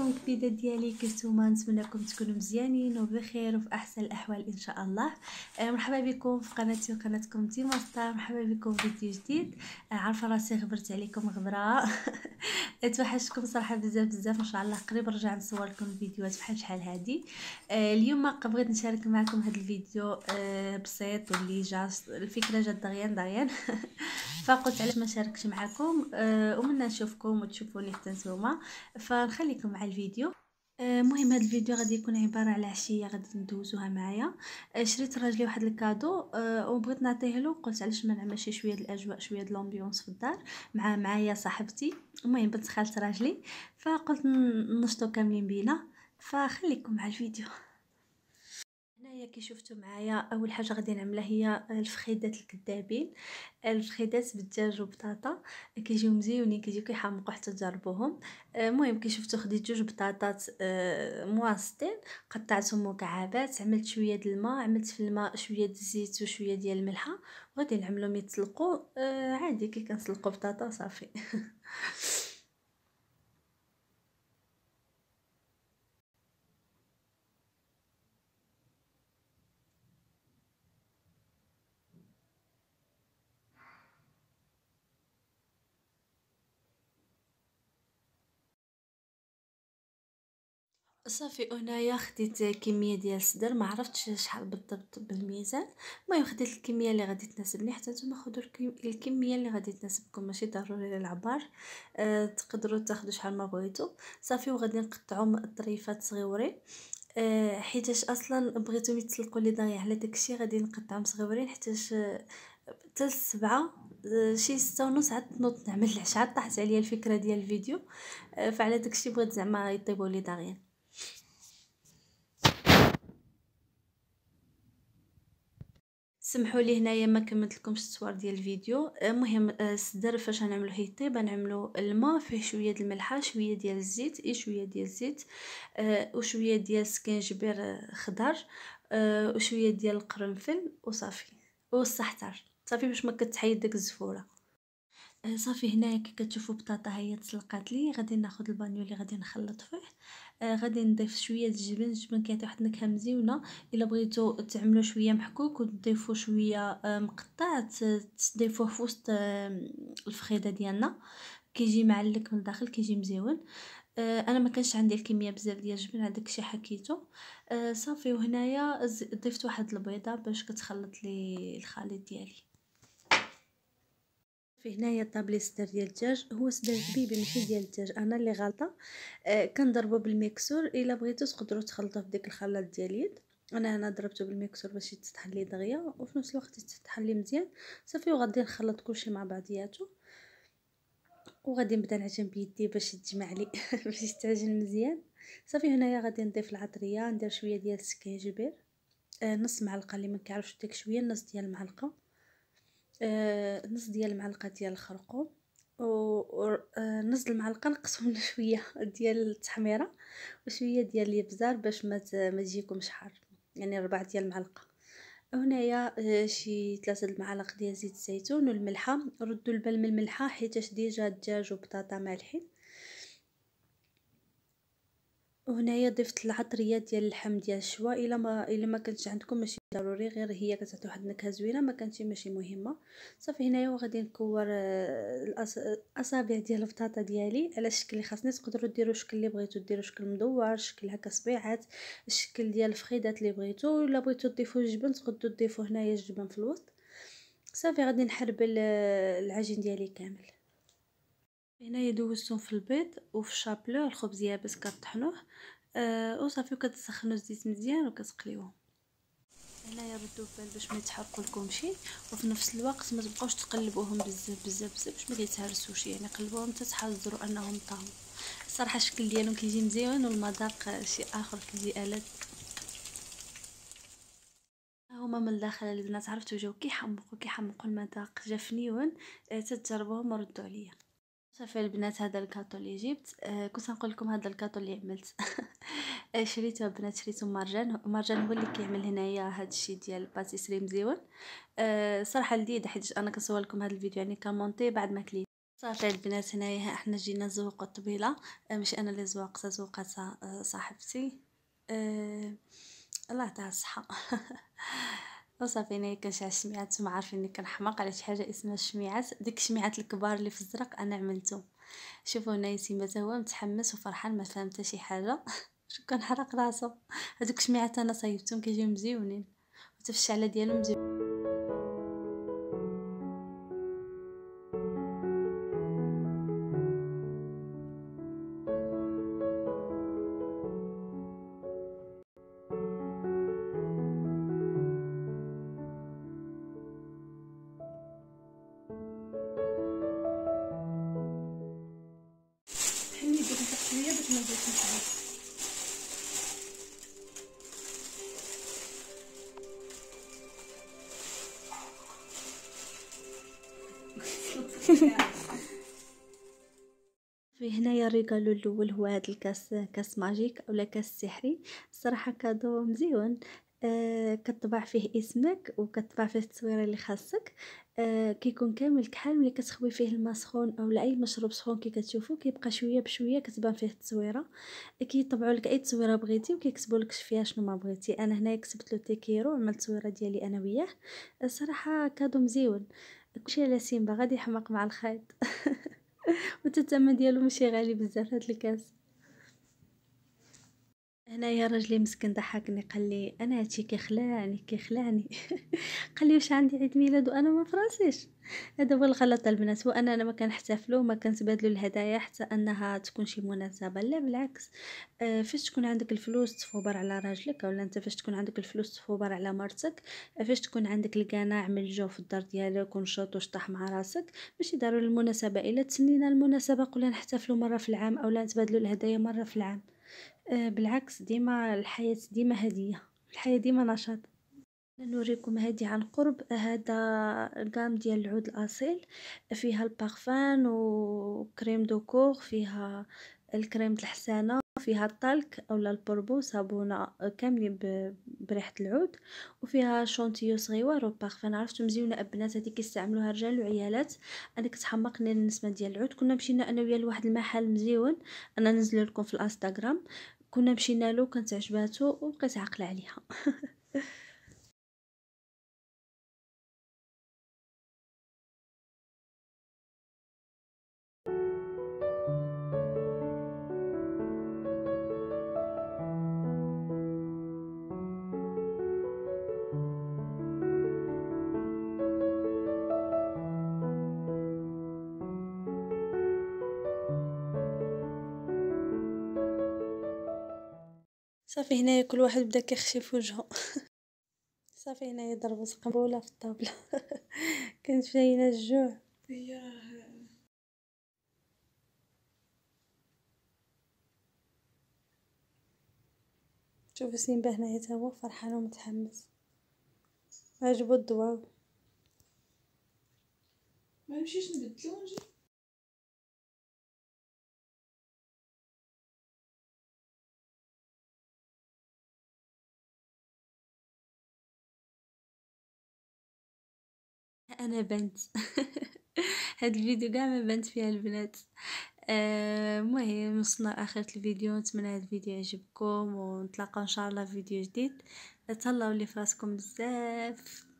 عليكم الفيديو ديالي نتمنى لكم تكونوا مزيانين وبخير وفي احسن الاحوال ان شاء الله آه، مرحبا بكم في قناتي وقناتكم ديما ستار مرحبا بكم في فيديو جديد آه، عارفه راسي غبرت عليكم غبره توحشتكم صراحه بزاف بزاف ان شاء الله قريب نرجع نصور لكم فيديوهات بحال شحال هادي آه، اليوم بغيت نشارك معكم هذا الفيديو بسيط واللي جا الفكره جات دغيا دغيا فقلت علاش ما نشاركش معكم ومنا نشوفكم وتشوفوني حتى نتوما فنخليكم معايا الفيديو المهم آه، هذا الفيديو غادي يكون عباره على عشيه غادي ندوزوها معايا آه، شريت راجلي واحد الكادو آه، وبغيت نعطيه له قلت علاش ما نعملش شويه الاجواء شويه لومبيونس الامبيونس في الدار مع معايا صاحبتي المهم بنت خالت راجلي فقلت نشطو كاملين بينا فخليكم مع الفيديو هنايا كي شفتوا معايا اول حاجه غادي نعملها هي الفخيدات الكذابين الفخيدات بالدجاج وبطاطا كيجيو مزيونين كيجيو كيحمقوا حتى تجربوهم المهم كي شفتوا خديت جوج بطاطات آه، مواصطين قطعتهم مكعبات عملت شويه د الماء عملت في الماء شويه د الزيت وشويه ديال الملحه وغادي نعملهم يتسلقوا آه، عادي كي كنسلقوا بطاطا صافي صافي هنايا خديت كميه ديال الصدر ما عرفتش شحال بالضبط بالميزان المهم خديت الكميه اللي غادي تناسبني حتى نتوما خذوا الكميه اللي غادي تناسبكم ماشي ضروري للعبار أه تقدروا تاخذوا شحال ما بغيتوا صافي وغادي نقطعوا الطريفات صغيورين أه حيتاش اصلا بغيتهم يتسلقوا لي داغي على داكشي غادي نقطعهم صغيورين حيتاش أه حتى السبعة آه، شي ستة ونص عاد نوض نعمل العشاء طاحت عليا الفكرة ديال الفيديو آه، فعلى داكشي بغيت زعما يطيبوا لي داغيين سمحوا لي هنايا ما كملتلكمش التصوير ديال الفيديو المهم أه، أه، الصدر فاش غنعملو طيب غنعملو الماء فيه شويه ديال الملحه شويه ديال الزيت اي شويه ديال الزيت أه، وشويه ديال سكنجبير خضر وشويه ديال القرنفل وصافي والصحتر صافي باش ما كتحيد داك الزفوره صافي هنايا كتشوفوا بطاطا هي تسلقات لي غادي ناخذ البانيو اللي غادي نخلط فيه آه، غادي نضيف شويه د الجبن الجبن كيعطي واحد النكهه مزيونه الا بغيتو تعملوا شويه محكوك وتضيفوا شويه آه، مقطع آه، تضيفوه في وسط الفخيده ديالنا كيجي معلك من الداخل كيجي مزيون انا ما كانش عندي الكميه بزاف ديال الجبن على داكشي حكيتو صافي وهنايا ضفت واحد البيضه باش كتخلط لي الخليط ديالي في هنايا الطابليستر ديال الدجاج هو سدر حبيبي ماشي ديال الدجاج انا اللي غلطه آه كنضربو بالميكسور الا بغيتو تقدرو تخلطوه في ديك الخلاط ديال اليد انا هنا ضربته بالميكسور باش يتسطح لي دغيا وفي نفس الوقت يتسطح لي مزيان صافي وغادي نخلط كلشي مع بعضياته وغادي نبدا نعجن بيدي باش يتجمع لي باش يتعجن مزيان صافي هنايا غادي نضيف العطريه ندير شويه ديال السكينجبير آه نص معلقه اللي ما كيعرفش ديك شويه نص ديال المعلقه آه، نص ديال آه، المعلقه ديال الخرقوم ونص المعلقه نقصهم شويه ديال التحميره وشويه ديال الابزار باش ما تجيكمش حار يعني ربع ديال المعلقه هنايا آه، شي ثلاثه المعالق ديال زيت الزيتون والملحه ردوا البال من الملحه حيتاش ديجا الدجاج وبطاطا مالحين وهنايا ضفت العطريه ديال اللحم ديال الشوا الا ما الا ما كانتش عندكم ماشي ضروري غير هي كتعطي واحد النكهه زوينه ما كانتش ماشي مهمه صافي هنايا وغادي نكور آه، الاصابع ديال البطاطا ديالي على الشكل اللي خاصني تقدروا ديروا الشكل اللي بغيتو ديروا شكل مدور شكل هكا صبيعات الشكل ديال الفخيدات اللي بغيتو ولا بغيتو تضيفوا الجبن تقدروا تضيفوا هنايا الجبن في الوسط صافي غادي نحربل العجين ديالي كامل هنايا دوزتهم في البيض وفي الشابلو الخبز يابس كطحنوه آه وصافي كتسخنوا الزيت مزيان وكتقليوهم هنايا ردوا بال باش ما يتحرقوا لكم شي وفي نفس الوقت ما تبقاوش تقلبوهم بزاف بزاف بزاف باش ما يتهرسوش يعني قلبوهم حتى تحضروا انهم طاهوا الصراحه الشكل ديالهم كيجي مزيان والمذاق شي اخر كيجي الات هما من الداخل البنات عرفتو جاو كيحمقوا كيحمقوا المذاق جافنيون فنيون آه، تتجربوهم ردوا عليا صافي البنات هذا الكاطو اللي جبت آه كنت نقول لكم هذا الكاطو اللي عملت آه، شريته البنات شريته مرجان مرجان هو اللي كيعمل هنايا هذا الشيء ديال الباتيسري مزيون آه صراحه لذيذ حيت انا كنصور لكم هذا الفيديو يعني كمونتي بعد ما كليت صافي البنات هنايا احنا جينا نزوق الطبيله آه مش انا اللي زوقت زوقتها صاحبتي آه الله يعطيها الصحه وصافي انايا كنشعل الشميعات نتوما عارفين اني كنحماق على شي حاجه اسمها الشميعات ديك الشميعات الكبار اللي في الزرق انا عملتو شوفوا هنا ياسين هو متحمس وفرحان ما فهم حتى شي حاجه شكون كنحرق راسو هذوك الشميعات انا صايبتهم كيجيو مزيونين وتفشعله ديالهم مزيون حلي يديك نتا شويه باش ما نزيدش مكعب في هنايا الريغالو الاول هو هذا الكاس كاس ماجيك اولا كاس سحري الصراحه كادو مزيون آه، كتطبع فيه اسمك وكتطبع فيه التصويره اللي خاصك آه كيكون كامل كحال ملي كتخوي فيه الماء سخون او اي مشروب سخون كي كتشوفو كيبقى شويه بشويه كتبان فيه التصويره كيطبعوا لك اي تصويره بغيتي وكيكتبوا لك فيها شنو ما بغيتي انا هنايا كتبت له تيكيرو عملت التصويره ديالي انا وياه الصراحه آه، كادو مزيون كلشي على سيمبا غادي يحماق مع الخيط والثمن ديالو ماشي غالي بزاف هاد الكاس هنايا راجلي مسكين ضحكني قال لي انا هادشي كيخلعني كيخلعني قال لي واش عندي عيد ميلاد وانا ما فراسيش هذا هو الغلط البنات وانا انا ما كنحتفلوا ما كنتبادلوا الهدايا حتى انها تكون شي مناسبه لا بالعكس آه فاش تكون عندك الفلوس تفوبر على راجلك ولا انت فاش تكون عندك الفلوس تفوبر على مرتك آه، فاش تكون عندك القناع من الجو في الدار ديالك ونشط وشطح مع راسك ماشي ضروري المناسبه الا تسنينا المناسبه قلنا نحتفلوا مره في العام اولا نتبادلوا الهدايا مره في العام آه، بالعكس ديما الحياة ديما هادية الحياة ديما نشاط نوريكم هذه عن قرب هذا القام ديال العود الاصيل فيها البارفان وكريم كور فيها الكريم الحسانه فيها الطلك او البربو صابونه كاملين بريحه العود وفيها شونتيو صغيور وبارفان عرفتو مزيونه البنات هذيك كيستعملوها رجال وعيالات انا كتحمقني النسمه ديال العود كنا مشينا انا ويا لواحد المحل مزيون انا نزل لكم في الانستغرام كنا مشينا له كانت عجباتو وبقيت عاقله عليها صافي هنايا كل واحد بدا كيخشي في وجهه صافي هنايا ضربت قنبوله في الطابله كانت فينا الجوع هي شوفوا سيمبا هنايا تا هو فرحان ومتحمس عجبو الضواو ما نمشيش نبدلو انا بنت هاد الفيديو كاع ما بنت فيها البنات آه، المهم آه وصلنا لاخر الفيديو نتمنى هاد الفيديو يعجبكم ونتلاقاو ان شاء الله فيديو جديد تهلاو لي فراسكم بزاف